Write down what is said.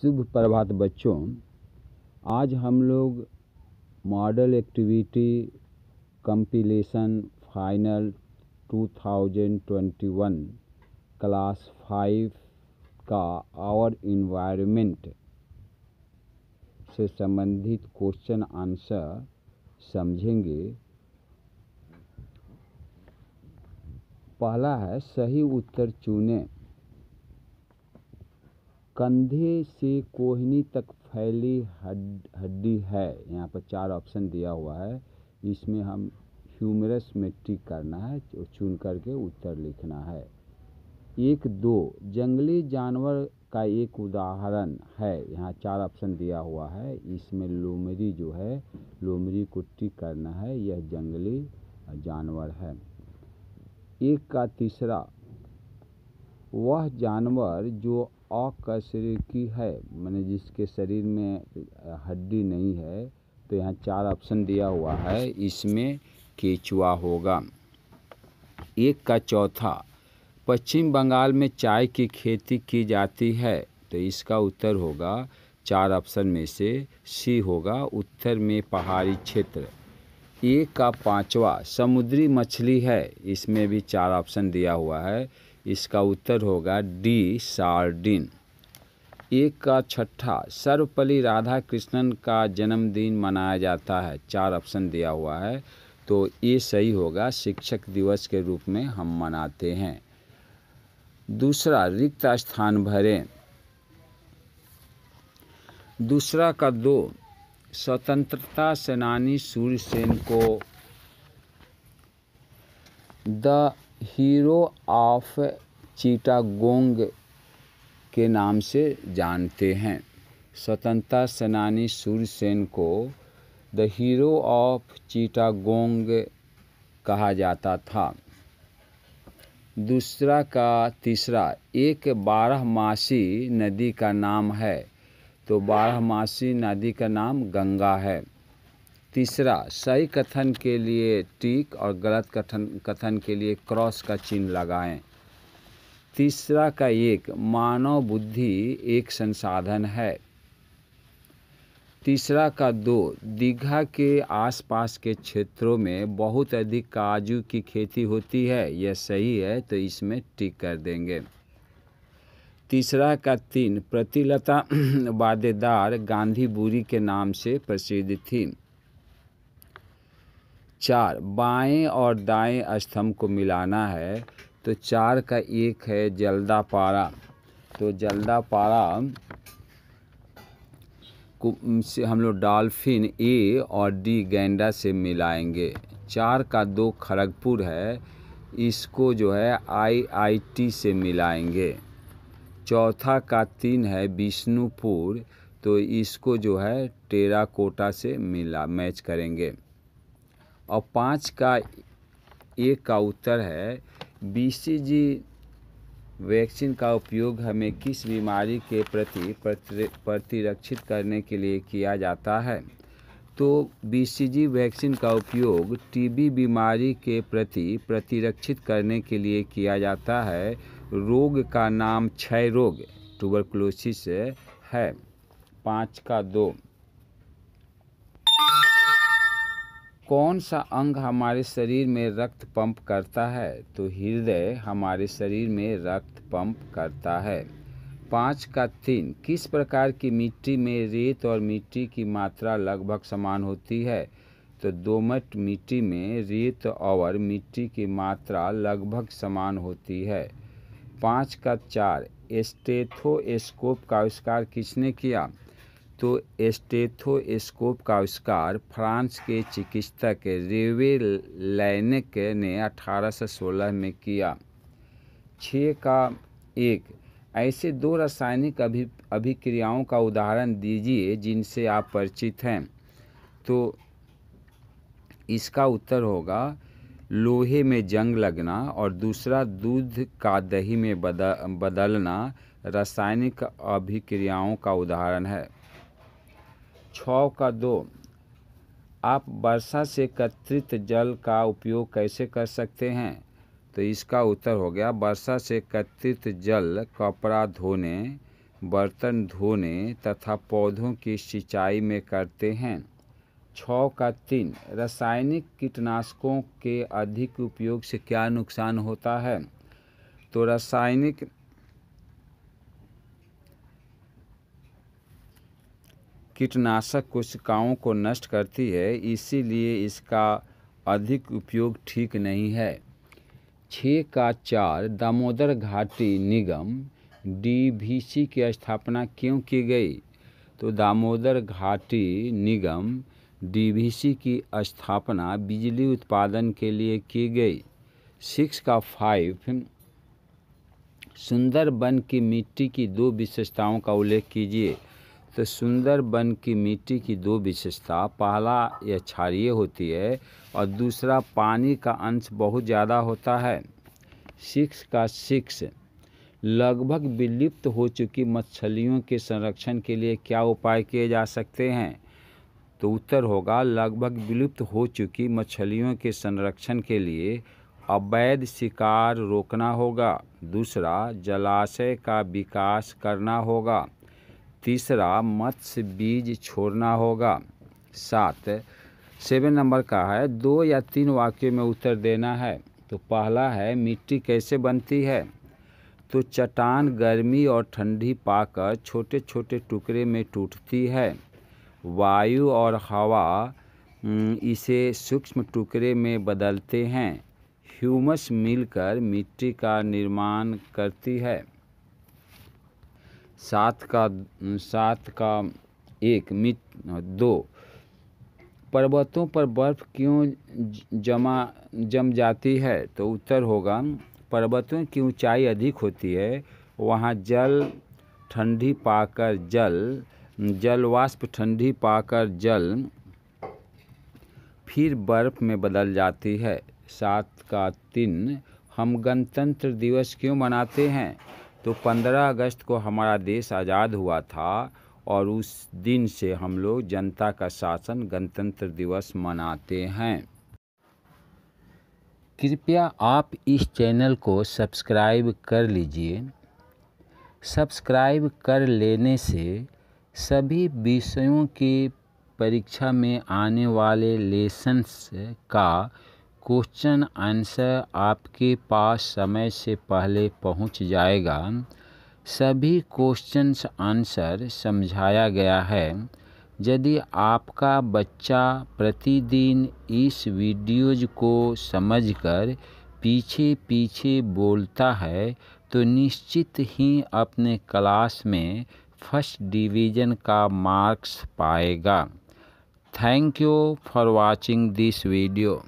शुभ प्रभात बच्चों आज हम लोग model activity compilation final 2021 class five का आवर इन्वायरमेंट से संबंधित क्वेश्चन आंसर समझेंगे पहला है सही उत्तर चुनें कंधे से कोहनी तक फैली हड्डी है यहाँ पर चार ऑप्शन दिया हुआ है इसमें हम ह्यूमरस में टिक करना है चुन करके उत्तर लिखना है एक दो जंगली जानवर का एक उदाहरण है यहाँ चार ऑप्शन दिया हुआ है इसमें लोमरी जो है लोमरी को टिक करना है यह जंगली जानवर है एक का तीसरा वह जानवर जो अकशरीकी है मैंने जिसके शरीर में हड्डी नहीं है तो यहाँ चार ऑप्शन दिया हुआ है इसमें केचुआ होगा एक का चौथा पश्चिम बंगाल में चाय की खेती की जाती है तो इसका उत्तर होगा चार ऑप्शन में से सी होगा उत्तर में पहाड़ी क्षेत्र एक का पांचवा समुद्री मछली है इसमें भी चार ऑप्शन दिया हुआ है इसका उत्तर होगा डी सार्डिन एक का छठा सर्वपल्ली राधा कृष्णन का जन्मदिन मनाया जाता है चार ऑप्शन दिया हुआ है तो ये सही होगा शिक्षक दिवस के रूप में हम मनाते हैं दूसरा रिक्त स्थान भरें दूसरा का दो स्वतंत्रता सेनानी सूर्य सेन को द हीरो ऑफ चीटागोंग के नाम से जानते हैं स्वतंत्रता सेनानी सूरसेन को द हीरो ऑफ चीटागोंग कहा जाता था दूसरा का तीसरा एक बारहमासी नदी का नाम है तो बारहमासी नदी का नाम गंगा है तीसरा सही कथन के लिए टीक और गलत कथन कथन के लिए क्रॉस का चिन्ह लगाएं तीसरा का एक मानव बुद्धि एक संसाधन है तीसरा का दो दीघा के आसपास के क्षेत्रों में बहुत अधिक काजू की खेती होती है यह सही है तो इसमें टिक कर देंगे तीसरा का तीन प्रतिलता वादेदार गांधी बुरी के नाम से प्रसिद्ध थी चार बाएं और दाएं स्तंभ को मिलाना है तो चार का एक है जल्दा पारा तो जल्दा पारा को से हम लोग डॉल्फिन ए और डी गेंडा से मिलाएंगे चार का दो खड़गपुर है इसको जो है आईआईटी से मिलाएंगे चौथा का तीन है विष्णुपुर तो इसको जो है टेराकोटा से मिला मैच करेंगे और पाँच का एक का उत्तर है बी वैक्सीन का उपयोग हमें किस बीमारी के प्रति प्रतिरक्षित करने के लिए किया जाता है तो बी वैक्सीन का उपयोग टीबी बीमारी के प्रति प्रतिरक्षित करने के लिए किया जाता है रोग का नाम क्षय रोग टूबरक्लोसिस है पाँच का दो कौन सा अंग हमारे शरीर में रक्त पंप करता है तो हृदय हमारे शरीर में रक्त पंप करता है पाँच का तीन किस प्रकार की मिट्टी में रेत और मिट्टी की मात्रा लगभग समान होती है तो दोमट मिट्टी में रेत और मिट्टी की मात्रा लगभग समान होती है पाँच का चार एस्टेथोस्कोप का आविष्कार किसने किया तो एस्टेथोस्कोप का आविष्कार फ्रांस के चिकित्सक रेवे लैनिक ने 1816 में किया छः का एक ऐसे दो रासायनिक अभि अभिक्रियाओं का उदाहरण दीजिए जिनसे आप परिचित हैं तो इसका उत्तर होगा लोहे में जंग लगना और दूसरा दूध का दही में बदल बदलना रासायनिक अभिक्रियाओं का उदाहरण है छ का दो आप वर्षा से एकत्रित जल का उपयोग कैसे कर सकते हैं तो इसका उत्तर हो गया वर्षा से एकत्रित जल कपड़ा धोने बर्तन धोने तथा पौधों की सिंचाई में करते हैं छ का तीन रासायनिक कीटनाशकों के अधिक उपयोग से क्या नुकसान होता है तो रासायनिक कीटनाशक कोशिकाओं को नष्ट करती है इसीलिए इसका अधिक उपयोग ठीक नहीं है छः का चार दामोदर घाटी निगम डीवीसी की स्थापना क्यों की गई तो दामोदर घाटी निगम डीवीसी की स्थापना बिजली उत्पादन के लिए की गई सिक्स का फाइव सुंदरबन की मिट्टी की दो विशेषताओं का उल्लेख कीजिए तो सुंदर वन की मिट्टी की दो विशेषता पहला यह क्षारिय होती है और दूसरा पानी का अंश बहुत ज़्यादा होता है सिक्स का सिक्स लगभग विलुप्त हो चुकी मछलियों के संरक्षण के लिए क्या उपाय किए जा सकते हैं तो उत्तर होगा लगभग विलुप्त हो चुकी मछलियों के संरक्षण के लिए अवैध शिकार रोकना होगा दूसरा जलाशय का विकास करना होगा तीसरा मत्स्य बीज छोड़ना होगा सात सेवन नंबर का है दो या तीन वाक्यों में उत्तर देना है तो पहला है मिट्टी कैसे बनती है तो चट्टान गर्मी और ठंडी पाकर छोटे छोटे टुकड़े में टूटती है वायु और हवा इसे सूक्ष्म टुकड़े में बदलते हैं ह्यूमस मिलकर मिट्टी का निर्माण करती है सात का सात का एक मित दो पर्वतों पर बर्फ़ क्यों जमा जम जाती है तो उत्तर होगा पर्वतों की ऊंचाई अधिक होती है वहाँ जल ठंडी पाकर जल जल वाष्प ठंडी पाकर जल फिर बर्फ़ में बदल जाती है सात का तीन हम गणतंत्र दिवस क्यों मनाते हैं तो 15 अगस्त को हमारा देश आज़ाद हुआ था और उस दिन से हम लोग जनता का शासन गणतंत्र दिवस मनाते हैं कृपया आप इस चैनल को सब्सक्राइब कर लीजिए सब्सक्राइब कर लेने से सभी विषयों की परीक्षा में आने वाले लेसन्स का क्वेश्चन आंसर आपके पास समय से पहले पहुंच जाएगा सभी क्वेश्चंस आंसर समझाया गया है यदि आपका बच्चा प्रतिदिन इस वीडियोज को समझकर पीछे पीछे बोलता है तो निश्चित ही अपने क्लास में फर्स्ट डिवीज़न का मार्क्स पाएगा thank you for watching this video